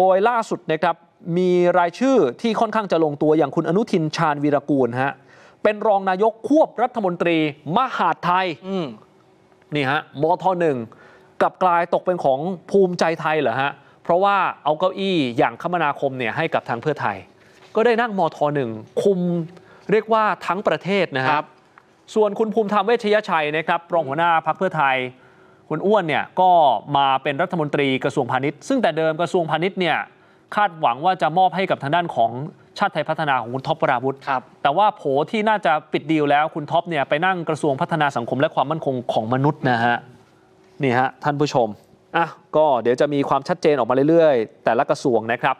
โดยล่าสุดนะครับ มีรายชื่อที่ค่อนข้างจะลงตัวอย่างคุณอนุทินชาญวีรกูลฮะ เป็นรองนายกควบรัฐมนตรีมหาดไทยนี่ฮะ มทหนึ่งกลับกลายตกเป็นของภูมิใจไทยเหรอฮะ เพราะว่าเอาเก้าอี้อย่างคมนาคมเนี่ยให้กับทางเพื่อไทย ก็ได้นั่งมทหนึ่งคุมเรียกว่าทั้งประเทศนะครับ ส่วนคุณภูมิธรรมเวชยชัยนะครับรองหัวหน้าพรรคเพื่อไทยคุณอ้วนเนี่ยก็มาเป็นรัฐมนตรีกระทรวงพาณิชย์ ซึ่งแต่เดิมกระทรวงพาณิชย์เนี่ยคาดหวังว่าจะมอบให้กับทางด้านของชาติไทยพัฒนาของคุณท็อปปราวุฒิแต่ว่าโผที่น่าจะปิดดีลแล้วคุณท็อปเนี่ยไปนั่งกระทรวงพัฒนาสังคมและความมั่นคงของมนุษย์นะฮะนี่ฮะท่านผู้ชมอ่ะก็เดี๋ยวจะมีความชัดเจนออกมาเรื่อย ๆ แต่ละกระทรวงนะครับ